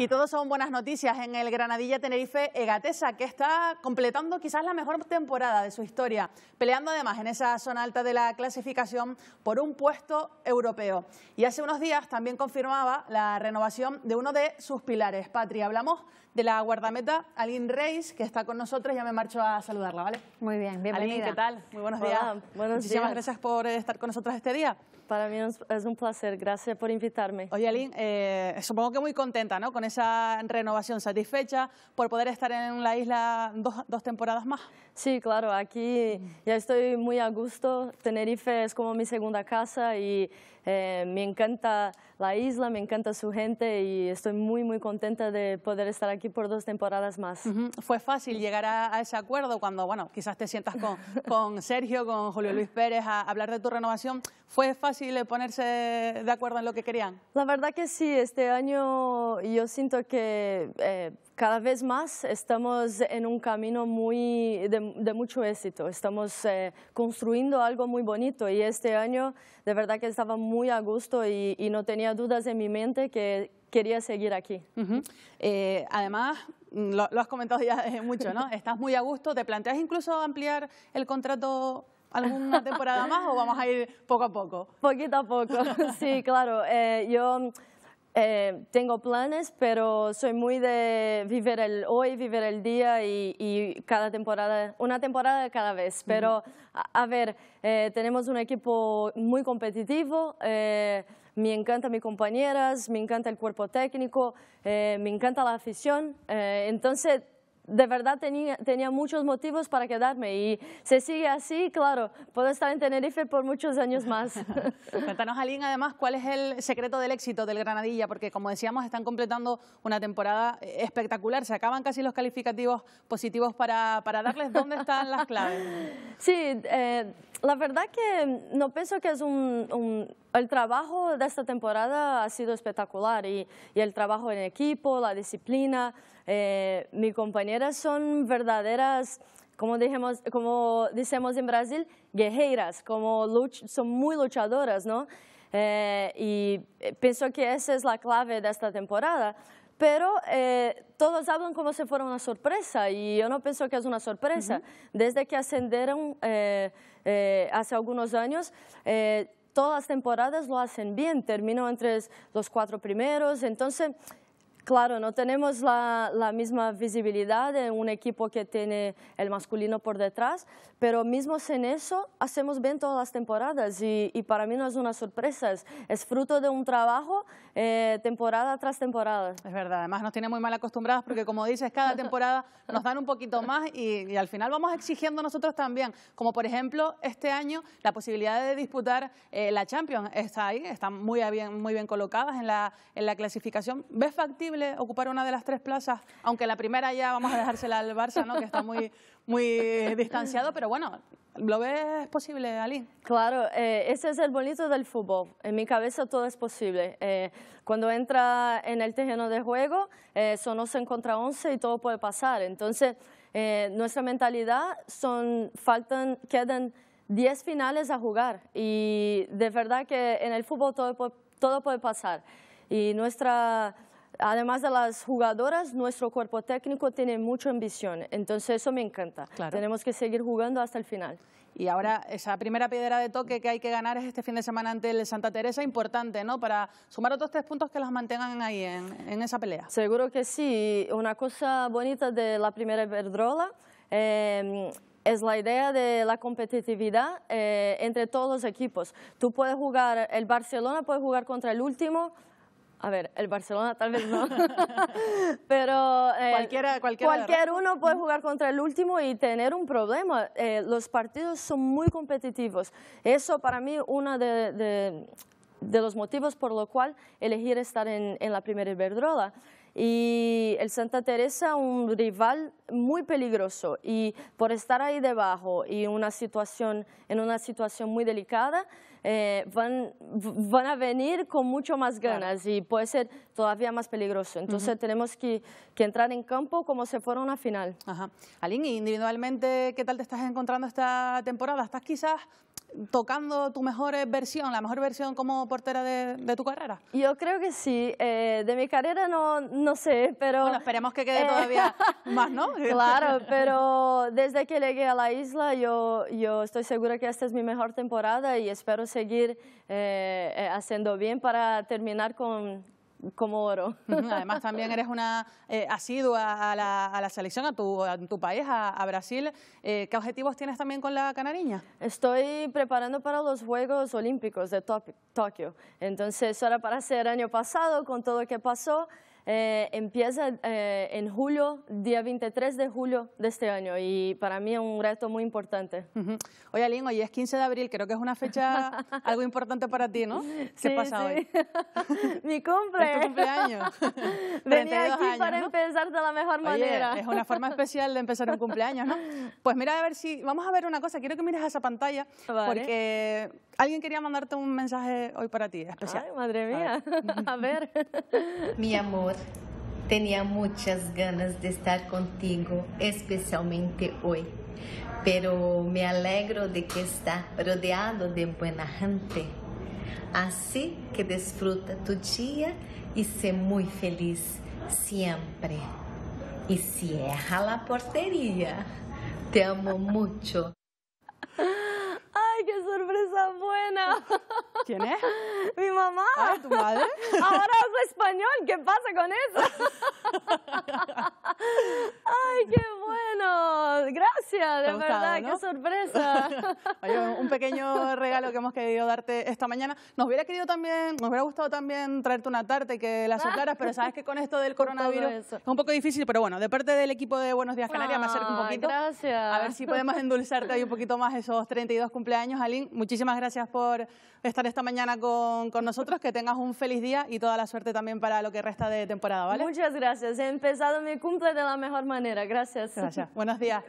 Y todo son buenas noticias en el Granadilla Tenerife Egatesa, que está completando quizás la mejor temporada de su historia, peleando además en esa zona alta de la clasificación por un puesto europeo. Y hace unos días también confirmaba la renovación de uno de sus pilares, Patria. Hablamos de la guardameta Aline Reis, que está con nosotros. Ya me marcho a saludarla, ¿vale? Muy bien, bienvenida. Aline, ¿qué tal? Muy buenos días. Muchísimas gracias por estar con nosotros este día. Para mí es un placer, gracias por invitarme. Oye, Aline, eh, supongo que muy contenta, ¿no? Con esa renovación, satisfecha por poder estar en la isla dos, dos temporadas más. Sí, claro, aquí ya estoy muy a gusto. Tenerife es como mi segunda casa y eh, me encanta la isla, me encanta su gente y estoy muy, muy contenta de poder estar aquí por dos temporadas más. Fue fácil llegar a, a, ese acuerdo cuando, bueno, quizás te sientas con, con Sergio, con Julio Luis Pérez a hablar de tu renovación. ¿Fue fácil ponerse de acuerdo en lo que querían? La verdad que sí, este año yo siento que eh, cada vez más estamos en un camino muy de, mucho éxito, estamos eh, construyendo algo muy bonito y este año de verdad que estaba muy a gusto y, no tenía dudas en mi mente que quería seguir aquí. Eh, además, lo, lo has comentado ya mucho, ¿no? Estás muy a gusto, te planteas incluso ampliar el contrato alguna temporada más o vamos a ir poco a poco? Poquito a poco, sí, claro. Eh, yo eh, tengo planes, pero soy muy de vivir el hoy, vivir el día y, cada temporada, una temporada cada vez. Pero, a, ver, eh, tenemos un equipo muy competitivo me encantan mis compañeras, me encanta el cuerpo técnico, me encanta la afición. entonces, de verdad tenía, muchos motivos para quedarme y se sigue así, claro, puedo estar en Tenerife por muchos años más. Cuéntanos, Aline, además, ¿cuál es el secreto del éxito del Granadilla? Porque, como decíamos, están completando una temporada espectacular, se acaban casi los calificativos positivos para, para darles dónde están las claves. Sí, eh, la verdad que no pienso que es un, El trabajo de esta temporada ha sido espectacular y el trabajo en equipo, la disciplina... Eh, mis compañeras son verdaderas, como, como decimos en Brasil, guerreras, como son muy luchadoras, ¿no? Eh, y eh, pienso que esa es la clave de esta temporada. Pero eh, todos hablan como si fuera una sorpresa y yo no pienso que es una sorpresa. Desde que ascendieron hace algunos años, todas las temporadas lo hacen bien, terminó entre los cuatro primeros, entonces Claro, no tenemos la, misma visibilidad de un equipo que tiene el masculino por detrás, pero mismos en eso hacemos bien todas las temporadas y, para mí no es una sorpresa, es, fruto de un trabajo eh, temporada tras temporada. Es verdad, además nos tiene muy mal acostumbradas porque como dices, cada temporada nos dan un poquito más y, al final vamos exigiendo nosotros también, como por ejemplo este año la posibilidad de disputar eh, la Champions está ahí, están muy bien, muy bien colocadas en la, en la clasificación. ¿Ves factible? ocupar una de las tres plazas, aunque la primera ya vamos a dejársela al Barça, ¿no? que está muy, muy distanciado, pero bueno, ¿lo ves posible, Ali? Claro, eh, ese es el bonito del fútbol. En mi cabeza todo es posible. Eh, cuando entra en el terreno de juego, eh, son 11 contra 11 y todo puede pasar. Entonces, eh, nuestra mentalidad son, faltan, quedan 10 finales a jugar y de verdad que en el fútbol todo, todo puede pasar. Y nuestra Además de las jugadoras, nuestro cuerpo técnico tiene mucha ambición, entonces eso me encanta. Tenemos que seguir jugando hasta el final. Y ahora esa primera piedra de toque que hay que ganar es este fin de semana ante el Santa Teresa, importante, ¿no? Para sumar otros tres puntos que las mantengan ahí en, esa pelea. Seguro que sí. Una cosa bonita de la primera verdrola eh, es la idea de la competitividad eh, entre todos los equipos. Tú puedes jugar, el Barcelona puede jugar contra el último, a ver, el Barcelona tal vez no, pero eh, cualquier uno puede jugar contra el último y tener un problema. Eh, los partidos son muy competitivos. Eso para mí uno de, los motivos por lo cual elegir estar en, en la primera Iberdrola y el Santa Teresa un rival muy peligroso y por estar ahí debajo y una situación, en una situación muy delicada, eh, van, van a venir con mucho más ganas y puede ser todavía más peligroso. Entonces tenemos que, que, entrar en campo como si fuera una final. Ajá. Aline, individualmente, ¿qué tal te estás encontrando esta temporada? ¿Estás quizás tocando tu mejor eh, versión, la mejor versión como portera de, tu carrera? Yo creo que sí. Eh, de mi carrera no, no sé, pero... Bueno, esperemos que quede todavía más, ¿no? Claro, pero desde que llegué a la isla yo, yo estoy segura que esta es mi mejor temporada y espero seguir eh, haciendo bien para terminar con como oro. Además, también eres una eh, asidua a la, selección, a tu, país, a, Brasil. Eh, ¿Qué objetivos tienes también con la canariña? Estoy preparando para los Juegos Olímpicos de Tokio. Entonces, ahora para hacer año pasado con todo lo que pasó. Eh, empieza eh, en julio, día 23 de julio de este año y para mí es un reto muy importante. Hoy Oye, hoy es 15 de abril, creo que es una fecha algo importante para ti, ¿no? ¿Qué pasa hoy? Mi cumpleaños. Venía aquí para empezar de la mejor manera. es una forma especial de empezar un cumpleaños, ¿no? Pues mira, a ver si. Vamos a ver una cosa. Quiero que mires a esa pantalla. Porque alguien quería mandarte un mensaje hoy para ti, especial. Ay, madre mía. A ver. a ver. Mi amor, tenía muchas ganas de estar contigo, especialmente hoy. Pero me alegro de que estás rodeado de buena gente. Así que disfruta tu día y sé muy feliz siempre y cierra la portería. Te amo mucho. ¿Quién es? Mi mamá. Ah, ¿tu madre? Ahora hablo español, ¿qué pasa con eso? ¡Ay, qué bueno! Gracias, de verdad, qué sorpresa. un pequeño regalo que hemos querido darte esta mañana. Nos hubiera querido también, nos hubiera gustado también traerte una tarta y que la soplaras, ah. pero sabes que con esto del coronavirus es un poco difícil, pero bueno, de parte del equipo de Buenos Días Canarias me acerco un poquito. Gracias. A ver si podemos endulzarte ahí un poquito más esos 32 cumpleaños, Aline. Muchísimas gracias por por estar esta mañana con, con, nosotros, que tengas un feliz día y toda la suerte también para lo que resta de temporada, ¿vale? Muchas gracias, he empezado mi cumple de la mejor manera, gracias. Gracias, buenos días.